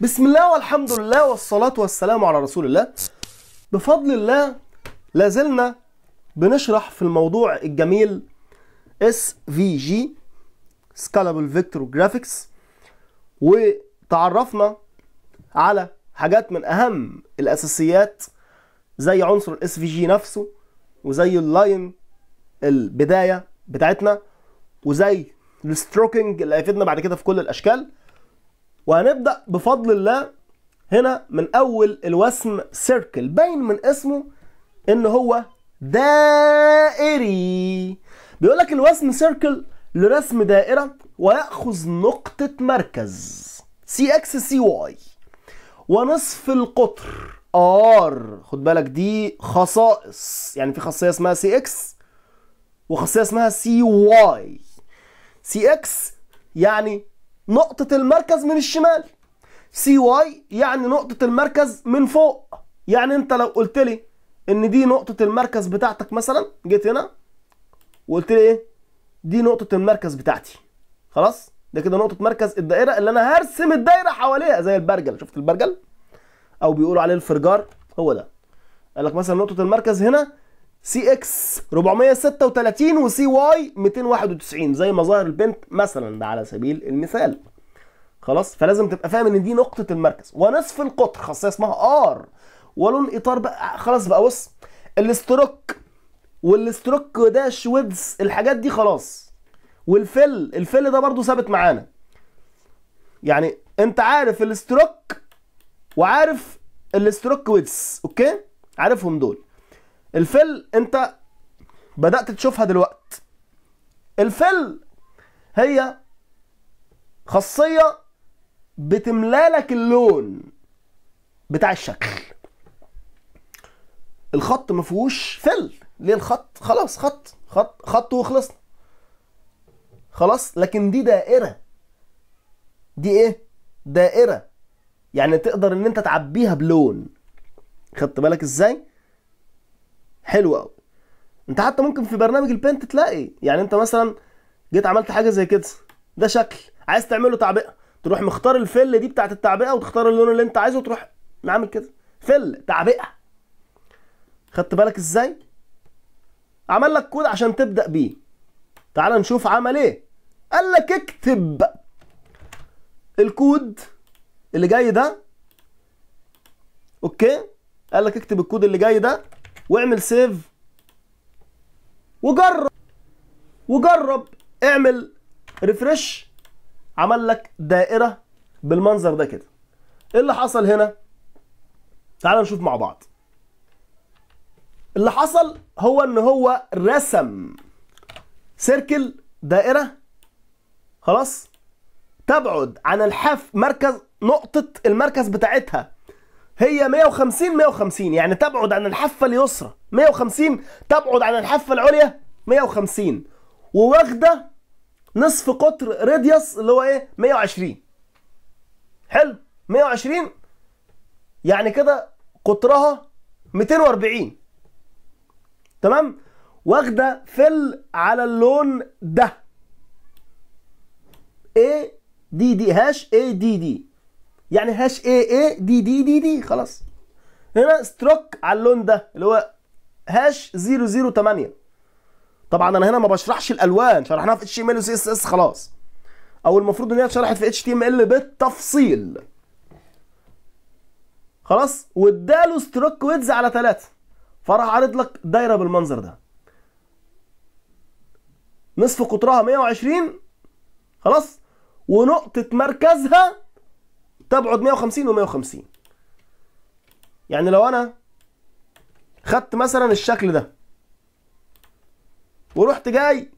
بسم الله والحمد لله والصلاة والسلام على رسول الله بفضل الله لازلنا بنشرح في الموضوع الجميل SVG Scalable Vector Graphics وتعرفنا على حاجات من أهم الأساسيات زي عنصر الـ SVG نفسه وزي اللاين البداية بتاعتنا وزي الستروكينج اللي هيفيدنا بعد كده في كل الأشكال وهنبدأ بفضل الله هنا من أول الوسم سيركل باين من اسمه إن هو دائري بيقول لك الوسم سيركل لرسم دائرة ويأخذ نقطة مركز سي اكس سي واي ونصف القطر ار خد بالك دي خصائص يعني في خاصيه اسمها سي اكس وخاصيه اسمها سي واي سي اكس يعني نقطة المركز من الشمال سي واي يعني نقطة المركز من فوق يعني انت لو قلت لي ان دي نقطة المركز بتاعتك مثلا جيت هنا وقلت لي ايه دي نقطة المركز بتاعتي خلاص ده كده نقطة مركز الدائرة اللي انا هرسم الدايرة حواليها زي البرجل شفت البرجل او بيقولوا عليه الفرجار هو ده قال لك مثلا نقطة المركز هنا سي اكس 436 وسي واي 291 زي ما ظهر البنت مثلا ده على سبيل المثال خلاص فلازم تبقى فاهم ان دي نقطه المركز ونصف القطر خاصيه اسمها ار ولون اطار بقى خلاص بقى بص الاستروك والاستروك داش ويدز الحاجات دي خلاص والفل الفل ده برضو ثابت معانا يعني انت عارف الاستروك وعارف الاستروك ويدز اوكي عارفهم دول الفل انت بدات تشوفها دلوقت الفل هي خاصيه بتملالك اللون بتاع الشكل الخط ما فيهوش فل ليه الخط خلاص خط خط خط وخلصنا خلاص لكن دي دائره دي ايه دائره يعني تقدر ان انت تعبيها بلون خدت بالك ازاي حلو قوي انت حتى ممكن في برنامج البنت تلاقي يعني انت مثلا جيت عملت حاجه زي كده ده شكل عايز تعمله تعبئه تروح مختار الفل دي بتاعت التعبئه وتختار اللون اللي انت عايزه وتروح عامل كده فل تعبئه خدت بالك ازاي عمل لك كود عشان تبدا بيه تعال نشوف عمل ايه قال لك اكتب الكود اللي جاي ده اوكي قال لك اكتب الكود اللي جاي ده واعمل سيف وجرب وجرب اعمل ريفرش عمل لك دائره بالمنظر ده كده ايه اللي حصل هنا تعال نشوف مع بعض اللي حصل هو ان هو رسم سيركل دائره خلاص تبعد عن الحاف مركز نقطه المركز بتاعتها هي 150 150 يعني تبعد عن الحافة اليسرى 150 تبعد عن الحافة العليا 150 وواخدة نصف قطر راديوس اللي هو ايه 120 حلو 120 يعني كده قطرها 240 تمام واخده فل على اللون ده ايه دي دي هاش ايه دي دي يعني هاش اي اي دي دي دي دي خلاص هنا ستروك على اللون ده اللي هو هاش 008 طبعا انا هنا ما بشرحش الالوان شرحناها في اتش ام ال وسي اس اس خلاص او المفروض ان هي اتشرحت في اتش تي ام ال بالتفصيل خلاص واداله ستروك ويدز على ثلاثة فراح عارض لك دايره بالمنظر ده نصف قطرها 120 خلاص ونقطه مركزها تبعد 150 و150 يعني لو انا خدت مثلا الشكل ده ورحت جاي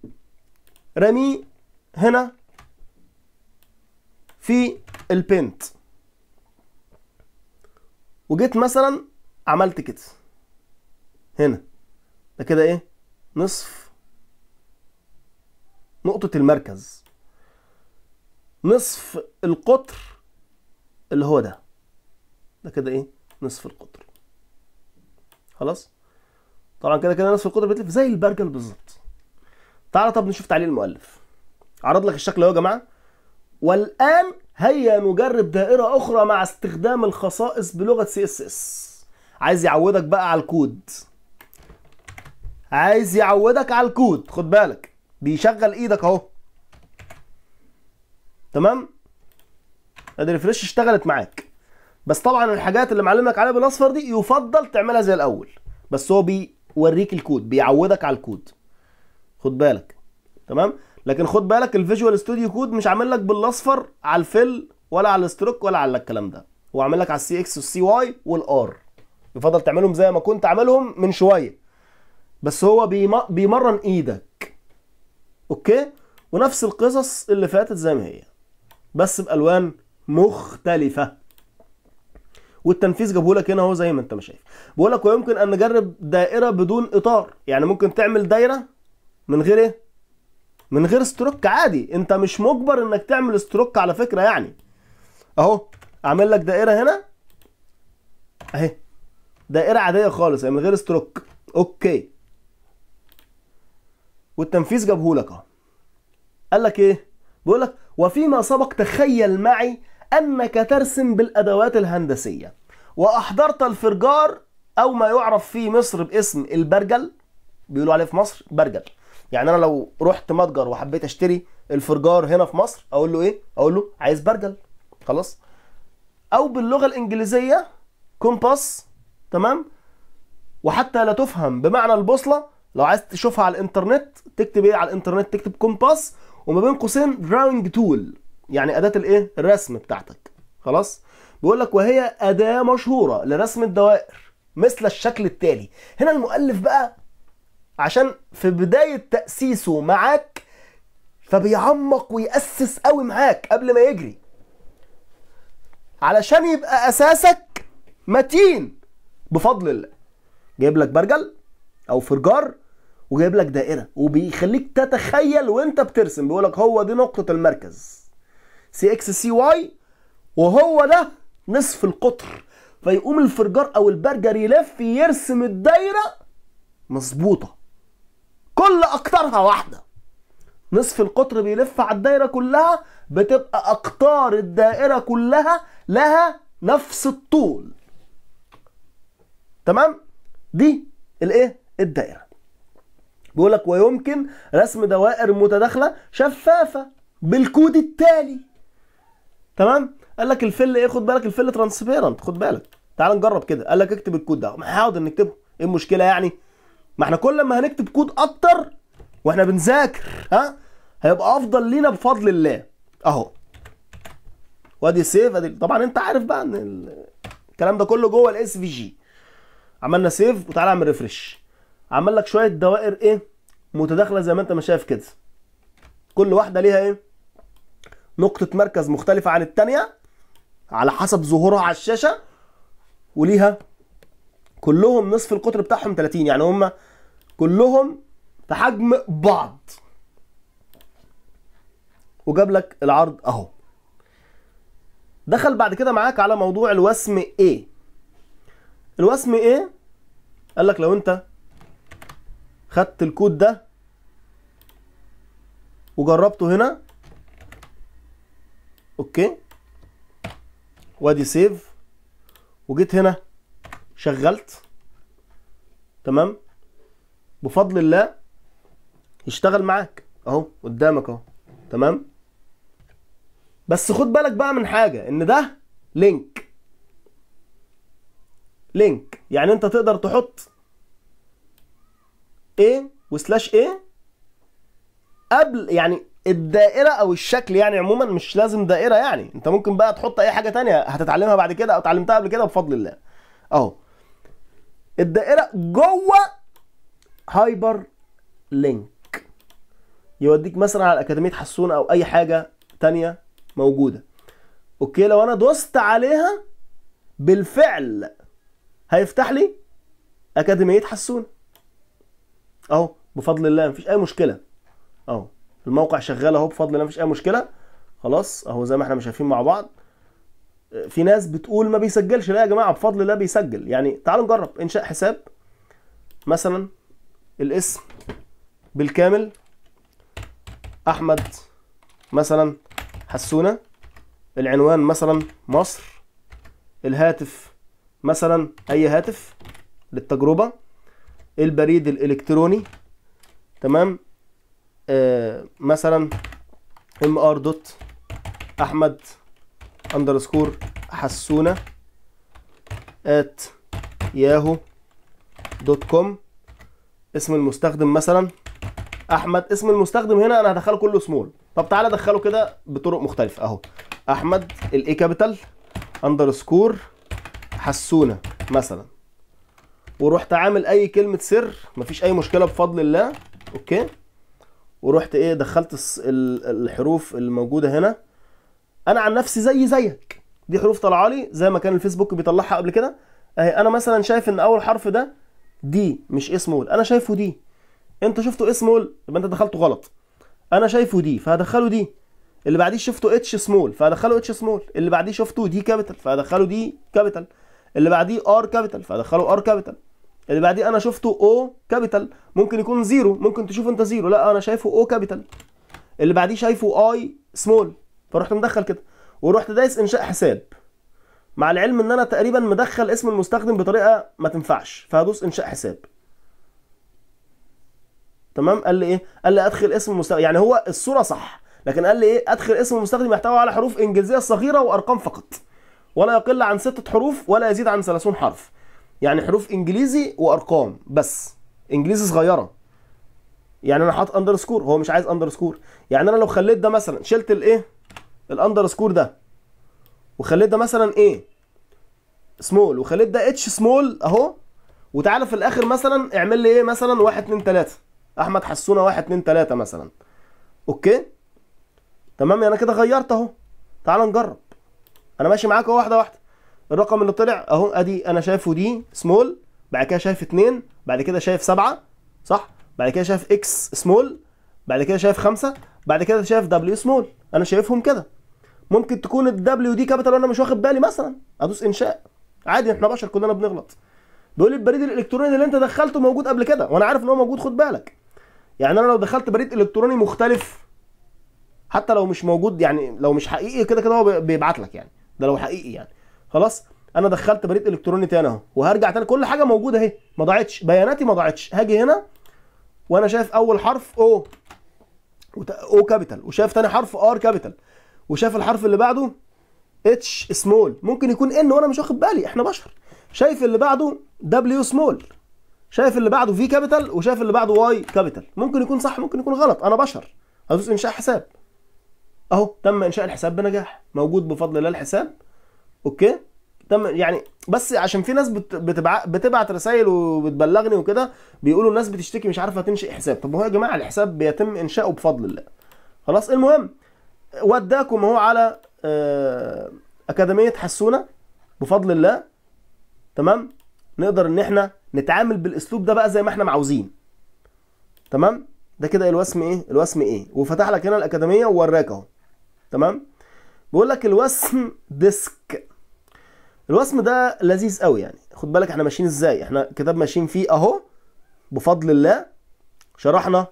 رميه هنا في البنت وجيت مثلا عملت كده هنا ده كده ايه نصف نقطة المركز نصف القطر اللي هو ده ده كده ايه نصف القطر خلاص طبعا كده كده نصف القطر بيتلف زي البرجل بالظبط تعالى طب نشوف تعليل المؤلف عرض لك الشكل اهو يا جماعه والان هيا نجرب دائره اخرى مع استخدام الخصائص بلغه سي اس اس عايز يعودك بقى على الكود عايز يعودك على الكود خد بالك بيشغل ايدك اهو تمام الريفرش اشتغلت معاك بس طبعا الحاجات اللي معلم لك عليها بالاصفر دي يفضل تعملها زي الاول بس هو بيوريك الكود بيعودك على الكود خد بالك تمام لكن خد بالك الفيجوال ستوديو كود مش عامل لك بالاصفر على الفل ولا على الاستروك ولا على الكلام ده هو عامل لك على السي اكس والسي واي والار يفضل تعملهم زي ما كنت عاملهم من شويه بس هو بيمرن ايدك اوكي ونفس القصص اللي فاتت زي ما هي بس بالوان مختلفة والتنفيذ جابهولك هنا اهو زي ما انت ما شايف بقول لك ويمكن ان نجرب دائره بدون اطار يعني ممكن تعمل دايره من غير ايه من غير ستروك عادي انت مش مجبر انك تعمل ستروك على فكره يعني اهو اعمل لك دائره هنا اهي دائره عاديه خالص يعني من غير ستروك اوكي والتنفيذ جابهولك اهو قال لك ايه بيقول لك وفيما سبق تخيل معي أنك ترسم بالأدوات الهندسية وأحضرت الفرجار أو ما يعرف في مصر باسم البرجل بيقولوا عليه في مصر برجل يعني أنا لو رحت متجر وحبيت أشتري الفرجار هنا في مصر أقول له إيه؟ أقول له عايز برجل خلاص أو باللغة الإنجليزية كومباس تمام وحتى لا تفهم بمعنى البوصلة لو عايز تشوفها على الإنترنت تكتب إيه على الإنترنت تكتب كومباس وما بين قوسين دراونج تول يعني اداه الايه الرسم بتاعتك خلاص بيقول لك وهي اداه مشهوره لرسم الدوائر مثل الشكل التالي هنا المؤلف بقى عشان في بدايه تاسيسه معاك فبيعمق ويأسس قوي معاك قبل ما يجري علشان يبقى اساسك متين بفضل الله جايب لك برجل او فرجار وجايب لك دائره وبيخليك تتخيل وانت بترسم بيقول لك هو دي نقطه المركز سي اكس سي واي وهو ده نصف القطر فيقوم الفرجار او البرجر يلف يرسم الدايره مظبوطه كل اقطارها واحده نصف القطر بيلف على الدايره كلها بتبقى اقطار الدائره كلها لها نفس الطول تمام دي الايه الدائره بيقول لك ويمكن رسم دوائر متداخله شفافه بالكود التالي تمام قال لك الفل ايه خد بالك الفل ترانسبيرنت خد بالك تعال نجرب كده قال لك اكتب الكود ده حاضر نكتبه ايه المشكله يعني ما احنا كل ما هنكتب كود اكتر واحنا بنذاكر ها هيبقى افضل لينا بفضل الله اهو وادي سيف ادي طبعا انت عارف بقى ان الكلام ده كله جوه الاس في جي عملنا سيف وتعالى اعمل ريفرش عمل لك شويه دوائر ايه متداخله زي ما انت ما شايف كده كل واحده ليها ايه نقطة مركز مختلفة عن التانية على حسب ظهورها على الشاشة وليها كلهم نصف القطر بتاعهم 30 يعني هم كلهم في حجم بعض وجاب لك العرض اهو دخل بعد كده معاك على موضوع الوسم ايه الوسم ايه قال لك لو انت خدت الكود ده وجربته هنا اوكي وادي سيف وجيت هنا شغلت تمام بفضل الله يشتغل معاك اهو قدامك اهو تمام بس خد بالك بقى من حاجه ان ده لينك لينك يعني انت تقدر تحط ايه وسلاش ايه قبل يعني الدائره او الشكل يعني عموما مش لازم دائره يعني انت ممكن بقى تحط اي حاجه تانية هتتعلمها بعد كده او اتعلمتها قبل كده بفضل الله اهو الدائره جوه هايبر لينك يوديك مثلا على اكاديميه حسون او اي حاجه تانية موجوده اوكي لو انا دوست عليها بالفعل هيفتح لي اكاديميه حسون اهو بفضل الله مفيش اي مشكله اهو الموقع شغال اهو بفضل الله مفيش اي مشكله خلاص اهو زي ما احنا شايفين مع بعض في ناس بتقول ما بيسجلش لا يا جماعه بفضل الله بيسجل يعني تعالوا نجرب انشاء حساب مثلا الاسم بالكامل احمد مثلا حسونه العنوان مثلا مصر الهاتف مثلا اي هاتف للتجربه البريد الالكتروني تمام آه، مثلا ام ار دوت احمد اندرسكور حسونه ات ياهو دوت كوم اسم المستخدم مثلا احمد اسم المستخدم هنا انا هدخله كله سمول طب تعالى ادخله كده بطرق مختلفه اهو احمد الاي كابيتال اندرسكور حسونه مثلا ورحت عامل اي كلمه سر مفيش اي مشكله بفضل الله اوكي ورحت ايه دخلت الحروف الموجوده هنا انا عن نفسي زي زيك دي حروف طالعه لي زي ما كان الفيسبوك بيطلعها قبل كده اهي انا مثلا شايف ان اول حرف ده دي مش اسمه انا شايفه دي انت شفته اسمه يبقى انت دخلته غلط انا شايفه دي فهدخله دي اللي بعديه شفته اتش سمول فهدخله اتش سمول اللي بعديه شفته دي كابيتال فهدخله دي كابيتال اللي بعديه ار كابيتال فهدخله ار كابيتال اللي بعديه انا شفته او كابيتال ممكن يكون زيرو ممكن تشوف انت زيرو لا انا شايفه او كابيتال اللي بعديه شايفه اي سمول فرحت مدخل كده ورحت دايس انشاء حساب مع العلم ان انا تقريبا مدخل اسم المستخدم بطريقه ما تنفعش فهدوس انشاء حساب تمام قال لي ايه قال لي ادخل اسم المستخدم يعني هو الصوره صح لكن قال لي ايه ادخل اسم المستخدم يحتوي على حروف انجليزيه صغيره وارقام فقط ولا يقل عن ستة حروف ولا يزيد عن 30 حرف يعني حروف انجليزي وارقام بس انجليزي صغيره يعني انا حاطط اندرسكور هو مش عايز اندرسكور يعني انا لو خليت ده مثلا شلت الايه الاندرسكور ده وخليت ده مثلا ايه سمول وخليت ده اتش سمول اهو وتعالى في الاخر مثلا اعمل لي ايه مثلا 1 2 3 احمد حسونه 1 2 3 مثلا اوكي تمام يعني انا كده غيرت اهو تعال نجرب انا ماشي معاك واحده واحده الرقم اللي طلع اهو ادي انا شايفه دي سمول بعد كده شايف 2 بعد كده شايف 7 صح بعد كده شايف اكس سمول بعد كده شايف 5 بعد كده شايف دبليو سمول انا شايفهم كده ممكن تكون الدبليو دي كابيتال وانا مش واخد بالي مثلا ادوس انشاء عادي احنا بشر كلنا بنغلط بيقول لي البريد الالكتروني اللي انت دخلته موجود قبل كده وانا عارف ان هو موجود خد بالك يعني انا لو دخلت بريد الكتروني مختلف حتى لو مش موجود يعني لو مش حقيقي كده كده هو بيبعت لك يعني ده لو حقيقي يعني خلاص انا دخلت بريد الكتروني تاني اهو وهرجع تاني كل حاجه موجوده اهي ما ضاعتش بياناتي ما ضاعتش هاجي هنا وانا شايف اول حرف او او كابيتال وشايف تاني حرف ار كابيتال وشايف الحرف اللي بعده اتش سمول ممكن يكون ان وانا مش واخد بالي احنا بشر شايف اللي بعده دبليو سمول شايف اللي بعده في كابيتال وشايف اللي بعده واي كابيتال ممكن يكون صح ممكن يكون غلط انا بشر هدوس انشاء حساب اهو تم انشاء الحساب بنجاح موجود بفضل الله الحساب اوكي تم يعني بس عشان في ناس بتبع... بتبعت رسائل وبتبلغني وكده بيقولوا الناس بتشتكي مش عارفه تنشئ حساب طب هو يا جماعه الحساب بيتم انشاؤه بفضل الله خلاص المهم وداكم هو على آه، اكاديميه حسونه بفضل الله تمام نقدر ان احنا نتعامل بالاسلوب ده بقى زي ما احنا عاوزين تمام ده كده الوسم ايه الوسم ايه وفتح لك هنا الاكاديميه ووراك اهو تمام بيقول لك الوسم ديسك الوسم ده لذيذ قوي يعني خد بالك احنا ماشيين ازاي احنا كتاب ماشيين فيه اهو بفضل الله شرحنا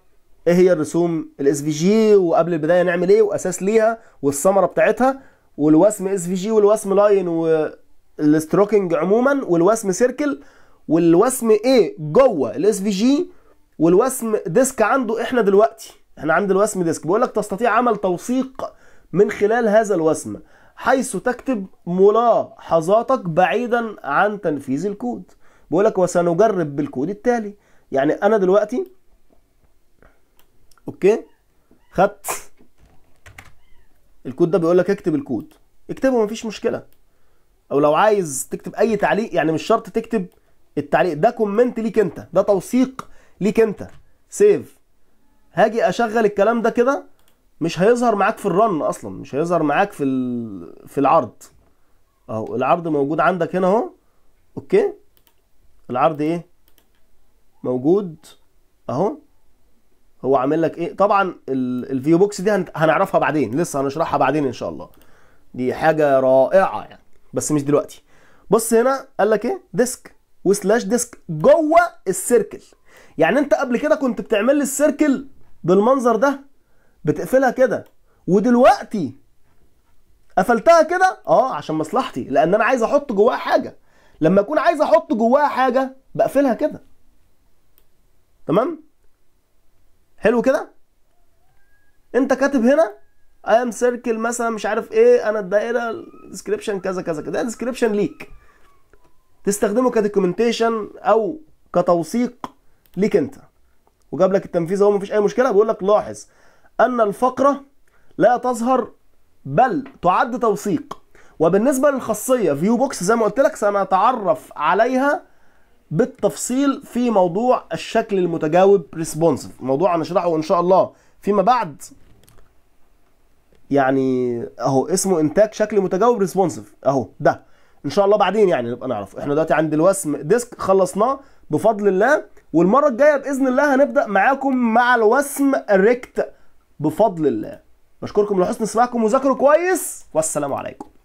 ايه هي الرسوم الاس في جي وقبل البدايه نعمل ايه واساس ليها والثمره بتاعتها والوسم اس في جي والوسم لاين والستروكنج عموما والوسم سيركل والوسم ايه جوه الاس في جي والوسم ديسك عنده احنا دلوقتي احنا عند الوسم ديسك بيقول لك تستطيع عمل توثيق من خلال هذا الوسم حيث تكتب ملاحظاتك بعيدا عن تنفيذ الكود بيقول لك وسنجرب بالكود التالي يعني انا دلوقتي اوكي خدت الكود ده بيقول لك اكتب الكود اكتبه مفيش مشكله او لو عايز تكتب اي تعليق يعني مش شرط تكتب التعليق ده كومنت ليك انت ده توثيق ليك انت سيف هاجي اشغل الكلام ده كده مش هيظهر معاك في الرن اصلا مش هيظهر معاك في في العرض اهو العرض موجود عندك هنا اهو اوكي العرض ايه موجود اهو هو عامل لك ايه طبعا الفيو بوكس دي هنعرفها بعدين لسه هنشرحها بعدين ان شاء الله دي حاجه رائعه يعني بس مش دلوقتي بص هنا قال لك ايه ديسك وسلاش ديسك جوه السيركل يعني انت قبل كده كنت بتعمل لي السيركل بالمنظر ده بتقفلها كده ودلوقتي قفلتها كده اه عشان مصلحتي لان انا عايز احط جواها حاجه لما اكون عايز احط جواها حاجه بقفلها كده تمام حلو كده انت كاتب هنا اي ام سيركل مثلا مش عارف ايه انا الدائره الديسكريبشن إيه كذا كذا كده ديسكريبشن ليك تستخدمه كدوكيومنتيشن او كتوثيق ليك انت وجاب لك التنفيذ اهو مفيش اي مشكله بيقول لك لاحظ أن الفقرة لا تظهر بل تعد توثيق وبالنسبة للخاصية فيو بوكس زي ما قلت لك سنتعرف عليها بالتفصيل في موضوع الشكل المتجاوب ريسبونسيف موضوع هنشرحه ان شاء الله فيما بعد يعني اهو اسمه انتاج شكل متجاوب ريسبونسيف اهو ده ان شاء الله بعدين يعني نبقى نعرف احنا دلوقتي عند الوسم ديسك خلصناه بفضل الله والمره الجايه باذن الله هنبدا معاكم مع الوسم ريكت بفضل الله بشكركم لحسن سماعكم وذاكروا كويس والسلام عليكم